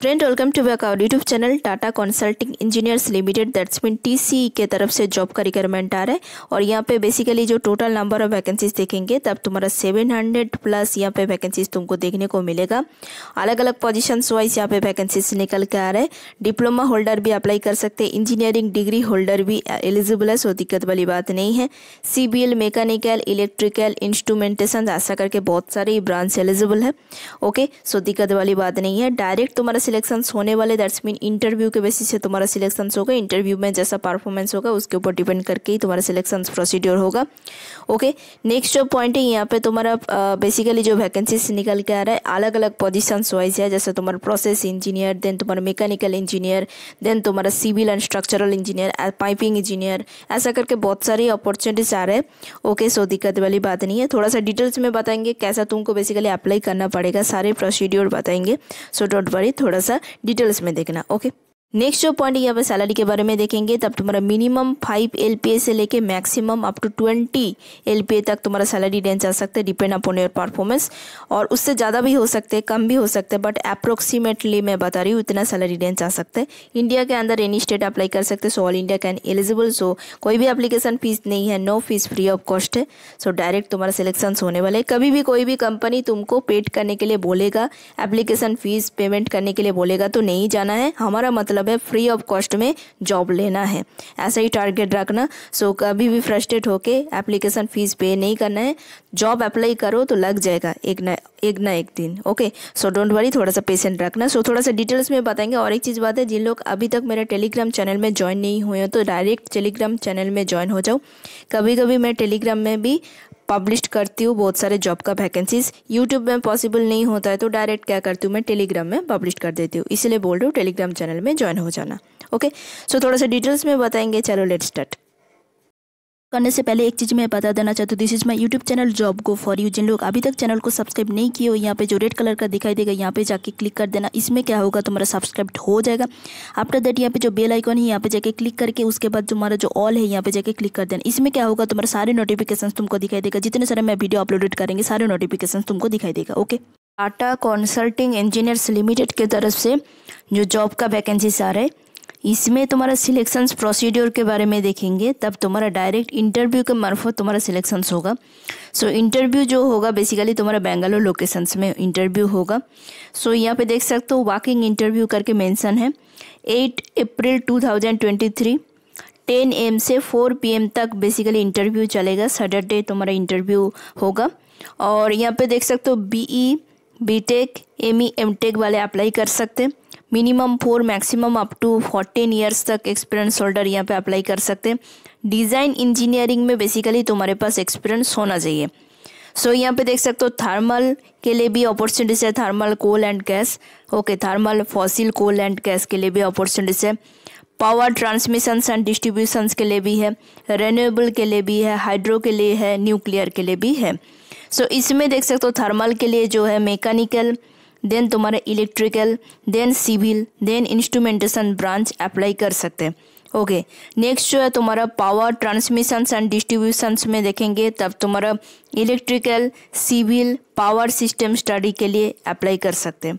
Friend welcome to back our YouTube channel Tata Consulting Engineers Limited that's mean TC के तरफ से job का requirement आ रहा है और यहाँ पे बेसिकली जो टोटल नंबर ऑफ वैकेंसीज देखेंगे तब तुम्हारा 700 प्लस यहाँ पे वैकेंसीज तुमको देखने को मिलेगा अलग अलग पोजिशन वाइज यहाँ पे वैकेंसीज निकल के आ रहे हैं डिप्लोमा होल्डर भी अप्लाई कर सकते हैं इंजीनियरिंग डिग्री होल्डर भी एलिजिबल है सो दिक्कत वाली बात नहीं है सी मैकेनिकल इलेक्ट्रिकल इंस्ट्रूमेंटेशन ऐसा करके बहुत सारे ब्रांच एलिजिबल है ओके सो दिक्कत वाली बात नहीं है डायरेक्ट तुम्हारा सिलेक्शन होने वाले दैट्स मीन इंटरव्यू के बेसिस से तुम्हारा सिलेक्शन होगा इंटरव्यू में जैसा परफॉर्मेंस होगा उसके ऊपर डिपेंड करके ही तुम्हारा सिलेक्शन प्रोसीड्योर होगा ओके नेक्स्ट जो पॉइंट है यहाँ पे तुम्हारा बेसिकली जो वैकेंसीज निकल के आ रहा है अलग अलग पोजिशन वाइज है जैसे तुम्हारा प्रोसेस इंजीनियर देन तुम्हारा मेकेनिकल इंजीनियर देन तुम्हारा civil and structural engineer piping engineer ऐसा करके बहुत सारी अपॉर्चुनिटीज आ रहे हैं ओके सो दिक्कत वाली बात नहीं है थोड़ा सा डिटेल्स में बताएंगे कैसा तुमको बेसिकली अप्लाई करना पड़ेगा सारे प्रोसीड्योर बताएंगे सो डोंट वरी थोड़ा थोड़ा सा डिटेल्स में देखना ओके नेक्स्ट जो पॉइंट यहाँ पे सैलरी के बारे में देखेंगे तब तुम्हारा मिनिमम फाइव एल से लेके maximum up to twenty L तक तुम्हारा सैलरी रेंज आ सकता है डिपेंड अपॉन योर परफॉर्मेंस और उससे ज़्यादा भी हो सकते हैं कम भी हो सकते हैं बट अप्रोक्सीमेटली मैं बता रही हूँ इतना सैलरी रेंज आ सकता है इंडिया के अंदर एनी स्टेट अप्लाई कर सकते so all India can eligible so कोई भी अप्लीकेशन फीस नहीं है no fees free of cost है सो डायरेक्ट तुम्हारा सिलेक्शन होने वाले कभी भी कोई भी कंपनी तुमको पेड करने के लिए बोलेगा एप्लीकेशन फीस पेमेंट करने के लिए बोलेगा तो नहीं जाना है हमारा मतलब मतलब है फ्री ऑफ कॉस्ट में जॉब लेना है ऐसा ही टारगेट रखना सो कभी भी फ्रस्ट्रेट होके एप्लीकेशन फ़ीस पे नहीं करना है जॉब अप्लाई करो तो लग जाएगा एक ना एक ना एक दिन ओके सो डोंट वरी थोड़ा सा पेशेंट रखना सो so, थोड़ा सा डिटेल्स में बताएंगे और एक चीज़ बात है जिन लोग अभी तक मेरे टेलीग्राम चैनल में ज्वाइन नहीं हुए हो तो डायरेक्ट टेलीग्राम चैनल में ज्वाइन हो जाओ कभी कभी मैं टेलीग्राम में भी पब्लिश करती हूँ बहुत सारे जॉब का वैकेंसीज यूट्यूब में पॉसिबल नहीं होता है तो डायरेक्ट क्या करती हूँ मैं टेलीग्राम में पब्लिश कर देती हूँ इसलिए बोल रही हूँ टेलीग्राम चैनल में ज्वाइन हो जाना ओके सो थोड़ा सा डिटेल्स में बताएंगे चलो लेट स्टार्ट करने से पहले एक चीज़ मैं बता देना चाहती हूँ this is my YouTube channel job go for you जिन लोग अभी तक चैनल को सब्सक्राइब नहीं किए हो यहाँ पे जो रेड कलर का दिखाई देगा यहाँ पे जाके क्लिक कर देना इसमें क्या होगा तुम्हारा सब्सक्राइब हो जाएगा आफ्टर दैट यहाँ पे जो बेल आइकॉन है यहाँ पे जाके क्लिक करके उसके बाद तुम्हारा जो ऑल है यहाँ पे जाके क्लिक कर देना इसमें क्या होगा तुम्हारा सारे नोटिफिकेशन तुमको दिखाई देगा जितने सारे मैं वीडियो अपलोडेड करेंगे सारे नोटिफिकेशन तुमको दिखाई देगा okay Tata Consulting Engineers Limited की तरफ से जो जॉब का वैकेंसीज आ रहा है इसमें तुम्हारा सिलेक्शन प्रोसीड्योर के बारे में देखेंगे तब तुम्हारा डायरेक्ट इंटरव्यू के मार्फत तुम्हारा सिलेक्शन होगा सो so, इंटरव्यू जो होगा बेसिकली तुम्हारा बेंगलोर लोकेशंस में इंटरव्यू होगा सो so, यहाँ पे देख सकते हो वॉकिंग इंटरव्यू करके मेंशन है 8 अप्रैल 2023 10 एम से 4 पीएम तक बेसिकली इंटरव्यू चलेगा सैटरडे तुम्हारा इंटरव्यू होगा और यहाँ पे देख सकते हो एम ई एम टेक वाले अप्लाई कर सकते हैं minimum four maximum up to fourteen years तक एक्सपीरियंस होल्डर यहाँ पे अप्लाई कर सकते हैं डिज़ाइन इंजीनियरिंग में बेसिकली तुम्हारे पास एक्सपीरियंस होना चाहिए सो so, यहाँ पे देख सकते हो थर्मल के लिए भी अपॉर्चुनिटीज है thermal coal and gas okay thermal fossil coal and gas के लिए भी अपॉर्चुनिटीज है पावर ट्रांसमिशंस एंड डिस्ट्रीब्यूशंस के लिए भी है रेन्यूएबल के लिए भी है हाइड्रो के लिए है न्यूक्लियर के लिए भी है सो so, इसमें देख सकते हो थर्मल के लिए जो है मेकानिकल देन तुम्हारा electrical then civil then instrumentation branch apply कर सकते हैं ओके नेक्स्ट जो है तुम्हारा पावर ट्रांसमिशंस एंड डिस्ट्रीब्यूशंस में देखेंगे तब तुम्हारा electrical civil power system study के लिए अप्लाई कर सकते हैं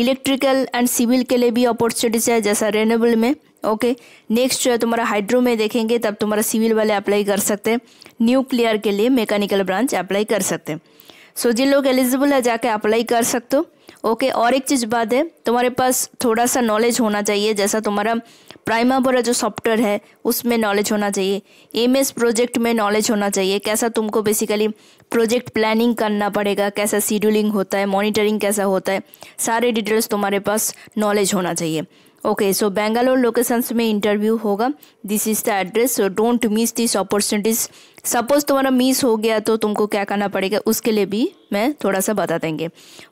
इलेक्ट्रिकल एंड सिविल के लिए भी अपॉर्चुनिटीज है जैसा रेनेबल में ओके नेक्स्ट जो है तुम्हारा हाइड्रो में देखेंगे तब तुम्हारा सिविल वाले अप्लाई कर सकते हैं न्यूक्लियर के लिए मैकेनिकल ब्रांच अप्लाई कर सकते हैं सो जिन लोग एलिजिबल है जाके अप्लाई कर सकते हो ओके और एक चीज़ बात है तुम्हारे पास थोड़ा सा नॉलेज होना चाहिए जैसा तुम्हारा प्राइमा वाला जो सॉफ्टवेयर है उसमें नॉलेज होना चाहिए एम प्रोजेक्ट में नॉलेज होना चाहिए कैसा तुमको बेसिकली प्रोजेक्ट प्लानिंग करना पड़ेगा कैसा शेड्यूलिंग होता है मॉनिटरिंग कैसा होता है सारे डिटेल्स तुम्हारे पास नॉलेज होना चाहिए ओके सो बेंगलोर लोकेशंस में इंटरव्यू होगा this is the address so don't miss this opportunities suppose तुम्हारा मिस हो गया तो तुमको क्या करना पड़ेगा उसके लिए भी मैं थोड़ा सा बता देंगे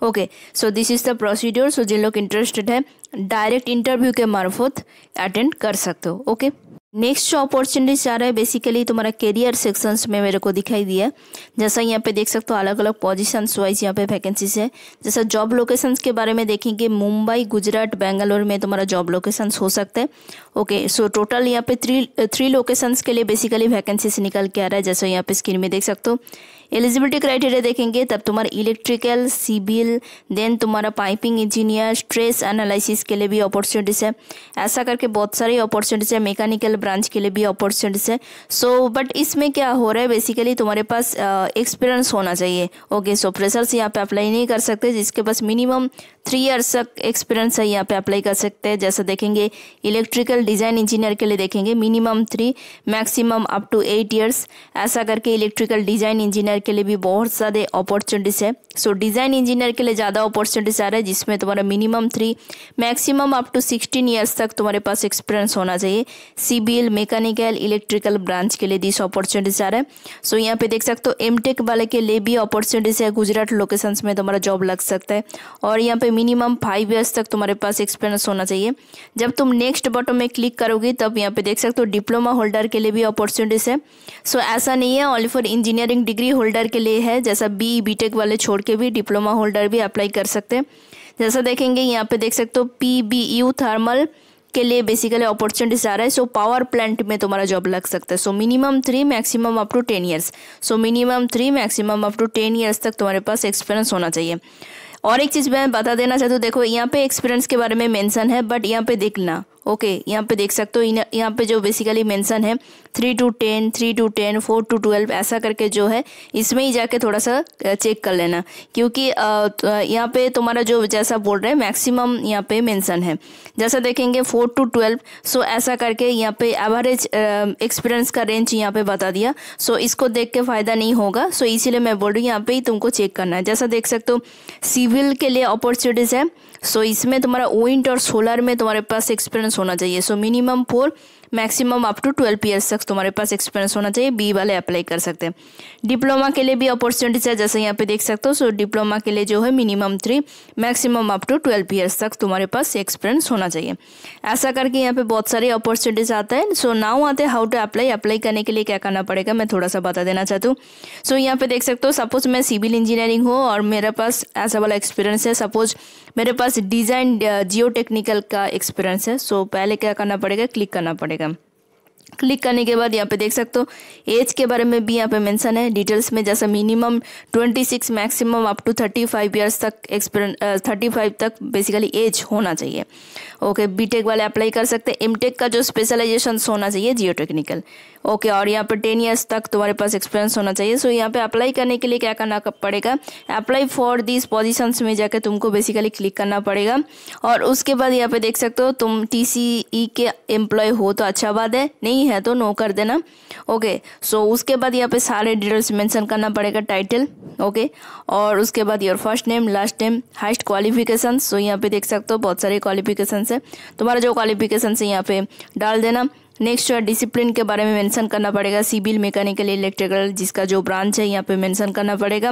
okay so this is the procedure so जिन लोग इंटरेस्टेड है डायरेक्ट इंटरव्यू के मार्फत अटेंड कर सकते हो ओके okay? नेक्स्ट जो अपॉर्चुनिटीज आ रहा है बेसिकली तुम्हारा करियर सेक्शंस में मेरे को दिखाई दिया जैसा यहाँ पे देख सकते हो अलग अलग पोजीशंस वाइज यहाँ पे वैकेंसीज है जैसा जॉब लोकेशंस के बारे में देखेंगे मुंबई गुजरात बेंगलोर में तुम्हारा जॉब लोकेशंस हो सकता है ओके सो टोटल यहाँ पे थ्री थ्री लोकेशंस के लिए बेसिकली वैकेंसीज निकल के आ रहा है जैसा यहाँ पे स्क्रीन में देख सकते हो एलिजिबिलिटी क्राइटेरिया देखेंगे तब तुम्हारा इलेक्ट्रिकल सिविल देन तुम्हारा पाइपिंग इंजीनियर स्ट्रेस एनालिसिस के लिए भी अपॉर्चुनिटीज़ है ऐसा करके बहुत सारी अपॉर्चुनिटीज़ है मैकेनिकल ब्रांच के लिए भी अपॉर्चुनिटीज़ है सो so, बट इसमें क्या हो रहा है बेसिकली तुम्हारे पास एक्सपीरियंस uh, होना चाहिए ओके सो फ्रेशर्स यहाँ पे अप्लाई नहीं कर सकते जिसके पास मिनिमम थ्री ईयर्स तक एक्सपीरियंस है यहाँ पे अप्लाई कर सकते हैं जैसा देखेंगे इलेक्ट्रिकल डिज़ाइन इंजीनियर के लिए देखेंगे minimum three maximum up to eight years ऐसा करके इलेक्ट्रिकल डिज़ाइन इंजीनियर के लिए भी बहुत सारे अपॉर्चुनिटीज़ है सो डिज़ाइन इंजीनियर के लिए ज़्यादा अपॉर्चुनिटीज़ आ रहा है जिसमें तुम्हारा minimum three maximum up to sixteen years तक तुम्हारे पास एक्सपीरियंस होना चाहिए सिविल मैकेनिकल इलेक्ट्रिकल ब्रांच के लिए दिस अपॉर्चुनिटीज़ आ रहा है सो so, यहाँ पे देख सकते हो एमटेक वाले के लिए भी अपॉर्चुनिटीज़ है गुजरात लोकेशंस में तुम्हारा जॉब लग सकता है और यहाँ पे कोई मिनिमम फाइव ईयर्स तक तुम्हारे पास एक्सपीरियंस होना चाहिए जब तुम नेक्स्ट बटन में क्लिक करोगे तब यहाँ पे देख सकते हो डिप्लोमा होल्डर के लिए भी अपॉर्चुनिटीज़ है सो so, ऐसा नहीं है only for engineering degree holder के लिए है जैसा बी बी टेक वाले छोड़ के भी डिप्लोमा होल्डर भी अप्लाई कर सकते हैं जैसा देखेंगे यहाँ पे देख सकते हो पी बी यू थर्मल के लिए बेसिकली अपॉर्चुनिटीज आ रहा है सो पावर प्लांट में तुम्हारा जॉब लग सकता है so minimum three maximum up to ten years so minimum three maximum up to ten years तक तुम्हारे पास एक्सपीरियंस होना चाहिए और एक चीज़ मैं बता देना चाहती हूँ देखो यहाँ पे एक्सपीरियंस के बारे में मेंशन है बट यहाँ पे देखना ओके okay, यहाँ पे देख सकते हो यहाँ पे जो बेसिकली मेंशन है three to ten three to ten four to twelve ऐसा करके जो है इसमें ही जाके थोड़ा सा चेक कर लेना क्योंकि तो, यहाँ पे तुम्हारा जो जैसा बोल रहे हैं मैक्सिमम यहाँ पे मेंशन है जैसा देखेंगे फोर टू ट्वेल्व सो ऐसा करके यहाँ पे एवरेज एक्सपीरियंस का रेंज यहाँ पे बता दिया सो इसको देख के फ़ायदा नहीं होगा सो इसीलिए मैं बोल रही हूँ यहाँ पे ही तुमको चेक करना है जैसा देख सकते हो सिविल के लिए अपॉर्चुनिटीज़ है सो so, इसमें तुम्हारा विंड और सोलर में तुम्हारे पास एक्सपीरियंस होना चाहिए so minimum four maximum up to twelve years तक तुम्हारे पास एक्सपीरियंस होना चाहिए बी वाले अप्लाई कर सकते हैं डिप्लोमा के लिए भी अपॉर्चुनिटीज है जैसे यहाँ पे देख सकते हो सो डिप्लोमा के लिए जो है minimum three maximum up to twelve years तक तुम्हारे पास एक्सपीरियंस होना चाहिए ऐसा करके यहाँ पे बहुत सारे अपॉर्चुनिटीज आते हैं सो नाउ आते हैं हाउ टू अप्लाई अप्लाई करने के लिए क्या करना पड़ेगा मैं थोड़ा सा बता देना चाहता हूँ सो यहाँ पे देख सकते हो सपोज मैं सिविल इंजीनियरिंग हूँ और मेरे पास ऐसा वाला एक्सपीरियंस है सपोज मेरे पास डिज़ाइन जियो टेक्निकल का एक्सपीरियंस है सो पहले क्या करना पड़ेगा क्लिक करना पड़ेगा जाएगा क्लिक करने के बाद यहाँ पे देख सकते हो एज के बारे में भी यहाँ पे मेंशन है डिटेल्स में जैसा minimum 26 maximum up to 35 years तक एक्सपीरियंस थर्टी फाइव तक बेसिकली एज होना चाहिए ओके बीटेक वाले अप्लाई कर सकते हैं एमटेक का जो स्पेशलाइजेशन होना चाहिए जियो टेक्निकल ओके और यहाँ पर टेन ईयर्स तक तुम्हारे पास एक्सपीरियंस होना चाहिए सो यहाँ पे अप्लाई करने के लिए क्या करना पड़ेगा अप्लाई फॉर दिस पोजीशंस में जाकर तुमको बेसिकली क्लिक करना पड़ेगा और उसके बाद यहाँ पे देख सकते हो तुम टी e के एम्प्लॉय हो तो अच्छा बात है नहीं है तो नो कर देना ओके सो उसके बाद यहाँ पे सारे डिटेल्स मैंशन करना पड़ेगा टाइटल ओके okay, और उसके बाद your first name last name highest qualification so यहाँ पे देख सकते हो बहुत सारे क्वालिफिकेशन है तुम्हारा जो क्वालिफिकेशन है यहाँ पे डाल देना नेक्स्ट डिसिप्लिन uh, के बारे में मेंशन करना पड़ेगा सिविल मैकेनिकल इलेक्ट्रिकल जिसका जो ब्रांच है यहाँ पे मेंशन करना पड़ेगा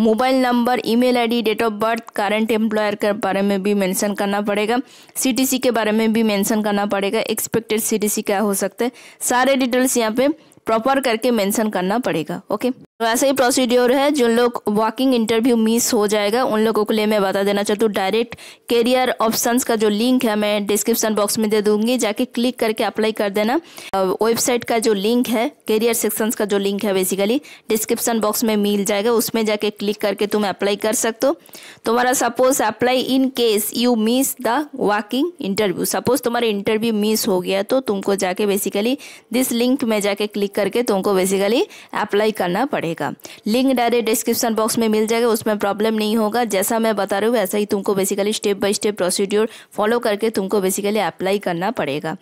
mobile number email ID date of birth current employer के बारे में भी मेंशन करना पड़ेगा सीटीसी के बारे में भी मेंशन करना पड़ेगा एक्सपेक्टेड सीटीसी क्या हो सकता है सारे डिटेल्स यहाँ पे प्रॉपर करके मेंशन करना पड़ेगा ओके तो ऐसा ही प्रोसीड्योर है जिन लोग वॉकिंग इंटरव्यू मिस हो जाएगा उन लोगों के लिए मैं बता देना चाहती हूँ डायरेक्ट करियर ऑप्शंस का जो लिंक है मैं डिस्क्रिप्शन बॉक्स में दे दूंगी जाके क्लिक करके अप्लाई कर देना वेबसाइट का जो लिंक है करियर सेक्शंस का जो लिंक है बेसिकली डिस्क्रिप्शन बॉक्स में मिल जाएगा उसमें जाके क्लिक करके तुम अप्लाई कर सकते हो तुम्हारा suppose apply in case you miss the walking interview suppose तुम्हारा इंटरव्यू मिस हो गया तो तुमको जाके बेसिकली दिस लिंक में जाके क्लिक करके तुमको बेसिकली अप्लाई करना पड़ेगा पड़ेगा लिंक डायरेक्ट डिस्क्रिप्शन बॉक्स में मिल जाएगा उसमें प्रॉब्लम नहीं होगा जैसा मैं बता रही हूँ वैसा ही तुमको basically step by step procedure follow करके तुमको बेसिकली अप्लाई करना पड़ेगा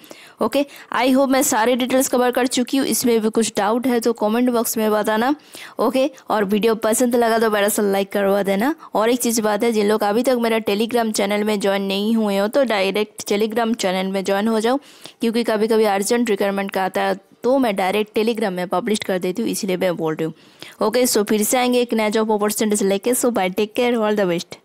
ओके आई होप मैं सारे डिटेल्स कवर कर चुकी हूँ इसमें भी कुछ डाउट है तो कॉमेंट बॉक्स में बताना ओके और वीडियो पसंद लगा तो बड़ा सा लाइक करवा देना और एक चीज़ बात है जिन लोग अभी तक मेरा टेलीग्राम चैनल में ज्वाइन नहीं हुए हो तो डायरेक्ट टेलीग्राम चैनल में ज्वाइन हो जाओ क्योंकि कभी कभी अर्जेंट रिक्वायरमेंट का आता है तो मैं डायरेक्ट टेलीग्राम में पब्लिश कर देती हूँ इसलिए मैं बोल रही हूँ ओके सो फिर से आएंगे एक नया जॉब अपॉर्चुनिटी से लेके so bye take care all the best